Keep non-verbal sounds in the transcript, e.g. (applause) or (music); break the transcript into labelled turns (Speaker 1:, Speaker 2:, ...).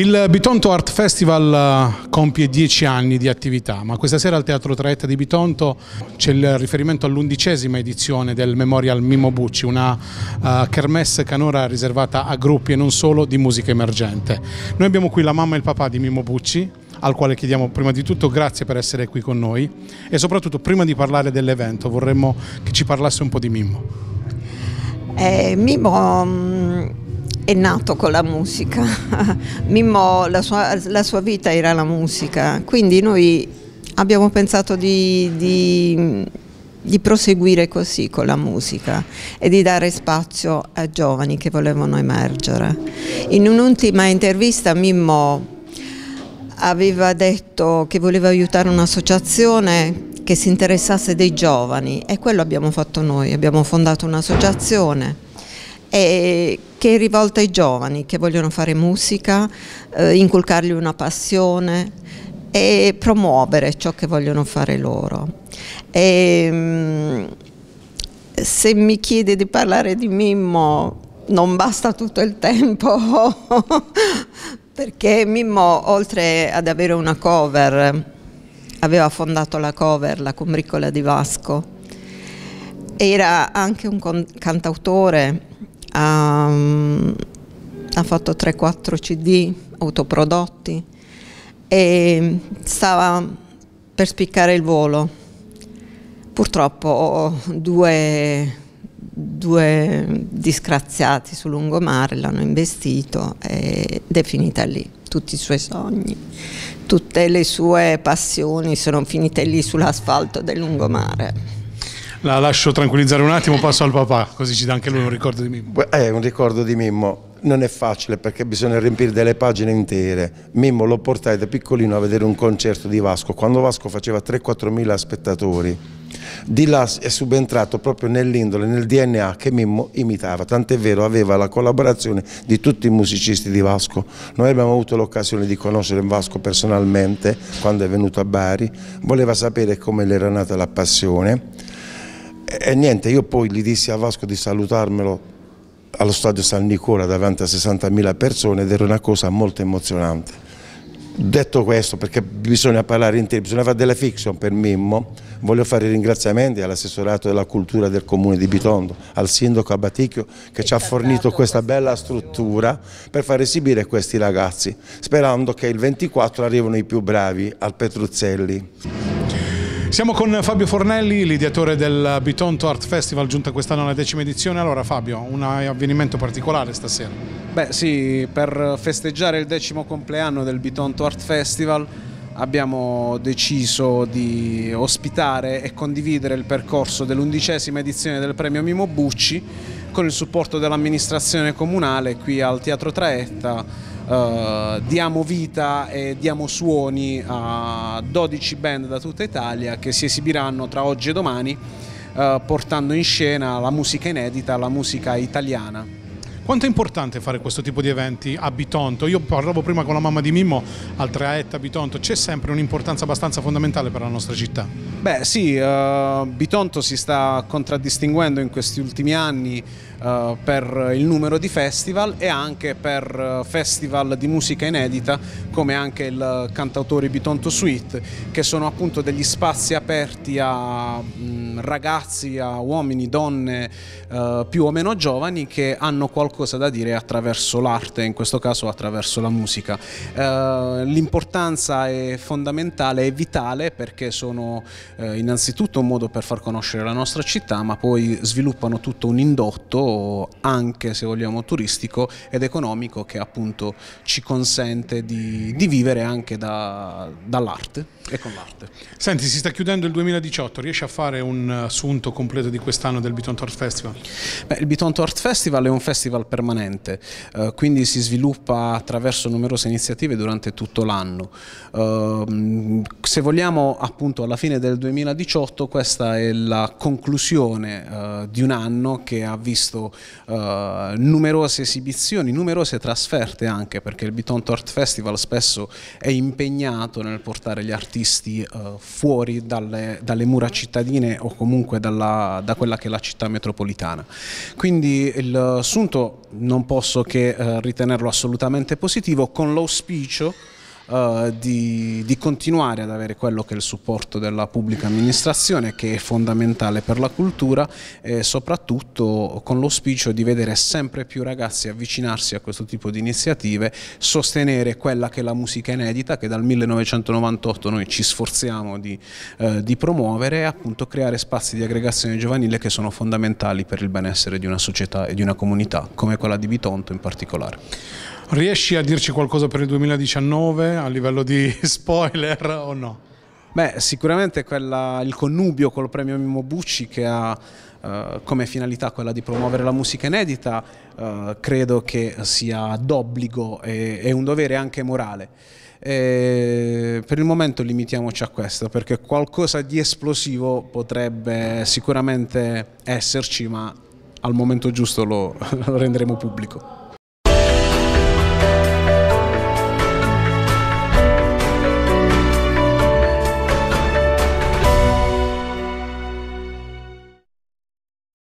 Speaker 1: Il Bitonto Art Festival eh, compie dieci anni di attività, ma questa sera al Teatro Traetta di Bitonto c'è il riferimento all'undicesima edizione del Memorial Mimo Bucci, una eh, kermesse canora riservata a gruppi e non solo di musica emergente. Noi abbiamo qui la mamma e il papà di Mimo Bucci, al quale chiediamo prima di tutto grazie per essere qui con noi e soprattutto prima di parlare dell'evento vorremmo che ci parlasse un po' di Mimmo.
Speaker 2: Eh, Mimmo mm, è nato con la musica. (laughs) Mimmo, la sua, la sua, vita era la musica, quindi noi abbiamo pensato di, di, di, proseguire così con la musica e di dare spazio a giovani che volevano emergere. In un'ultima intervista Mimmo aveva detto che voleva aiutare un'associazione che si interessasse dei giovani e quello abbiamo fatto noi, abbiamo fondato un'associazione eh, che è rivolta ai giovani che vogliono fare musica, eh, inculcargli una passione e promuovere ciò che vogliono fare loro. E, ehm, se mi chiede di parlare di Mimmo non basta tutto il tempo (laughs) perché Mimmo oltre ad avere una cover aveva fondato la cover La Combricola di Vasco era anche un cantautore um, ha fatto 3-4 CD autoprodotti e stava per spiccare il volo. Purtroppo due, due disgraziati su lungomare l'hanno investito ed è finita lì. Tutti i suoi sogni, tutte le sue passioni sono finite lì sull'asfalto del lungomare
Speaker 1: la lascio tranquillizzare un attimo, passo al papà, così ci
Speaker 2: dà anche lui un ricordo di
Speaker 3: Mimmo. Eh, un ricordo di Mimmo. Non è facile perché bisogna riempire delle pagine intere. Mimmo lo portai da piccolino a vedere un concerto di Vasco, quando Vasco faceva 3-4 mila spettatori. Di là è subentrato proprio nell'indole, nel DNA che Mimmo imitava, tant'è vero aveva la collaborazione di tutti i musicisti di Vasco. Noi abbiamo avuto l'occasione di conoscere Vasco personalmente quando è venuto a Bari, voleva sapere come le era nata la passione e, niente, io poi gli dissi a Vasco di salutarmelo allo stadio San Nicola davanti a 60.000 persone ed era una cosa molto emozionante. Detto questo, perché bisogna parlare in tempo, bisogna fare della fiction per Mimmo, voglio fare i ringraziamenti all'assessorato della cultura del comune di Bitondo, al sindaco Abaticchio che ci ha fornito questa bella struttura per far esibire questi ragazzi, sperando che il 24 arrivino i più bravi al Petruzzelli.
Speaker 1: Siamo con Fabio Fornelli, l'ideatore del Bitonto Art Festival, giunta quest'anno alla decima edizione. Allora
Speaker 4: Fabio, un avvenimento particolare stasera? Beh sì, per festeggiare il decimo compleanno del Bitonto Art Festival abbiamo deciso di ospitare e condividere il percorso dell'undicesima edizione del premio Mimo Bucci con il supporto dell'amministrazione comunale qui al Teatro Traetta Uh, diamo vita e diamo suoni a 12 band da tutta Italia che si esibiranno tra oggi e domani uh, portando in scena la musica inedita, la musica italiana.
Speaker 1: Quanto è importante fare questo tipo di eventi a Bitonto? Io parlavo prima con la mamma di Mimmo al Traetta Bitonto, c'è sempre un'importanza abbastanza fondamentale per la nostra città?
Speaker 4: Beh sì, uh, Bitonto si sta contraddistinguendo in questi ultimi anni uh, per il numero di festival e anche per eh, festival di musica inedita come anche il cantautore Bitonto Suite che sono appunto degli spazi aperti a mh, mm, ragazzi, a uomini, donne uh, più o meno giovani che hanno qualcosa qualcosa da dire attraverso l'arte, in questo caso attraverso la musica. Eh, l'importanza è fondamentale e vitale perché sono eh, innanzitutto un modo per far conoscere la nostra città, ma poi sviluppano tutto un indotto, anche se vogliamo turistico ed economico, che appunto ci consente di, di vivere anche da, dall'arte e con l'arte. Senti, si sta chiudendo il 2018, riesci a fare un assunto completo di quest'anno del Bitonto Art Festival? Beh, il Bitonto Art Festival è un festival permanente, eh, quindi si sviluppa attraverso numerose iniziative durante tutto l'anno. Eh, se vogliamo appunto alla fine del 2018 questa è la conclusione eh, di un anno che ha visto eh, numerose esibizioni, numerose trasferte anche perché il Bitonto Art Festival spesso è impegnato nel portare gli artisti eh, fuori dalle, dalle, mura cittadine o comunque dalla, da quella che è la città metropolitana. Quindi il eh, sunto non posso che eh, ritenerlo assolutamente positivo, con l'auspicio eh, di, di, continuare ad avere quello che è il supporto della pubblica amministrazione che è fondamentale per la cultura e soprattutto con l'auspicio di vedere sempre più ragazzi avvicinarsi a questo tipo di iniziative, sostenere quella che è la musica inedita che dal 1998 noi ci sforziamo di, eh, di promuovere e appunto creare spazi di aggregazione giovanile che sono fondamentali per il benessere di una società e di una comunità come quella di Bitonto in particolare. Riesci a dirci qualcosa per il 2019 a livello di (laughs) spoiler o no? Beh, sicuramente quella, il connubio col premio Mimo Bucci che ha eh, come finalità quella di promuovere la musica inedita eh, credo che sia d'obbligo e, e un dovere anche morale. E per il momento limitiamoci a questo perché qualcosa di esplosivo potrebbe sicuramente esserci ma al momento giusto lo, (laughs) lo renderemo pubblico.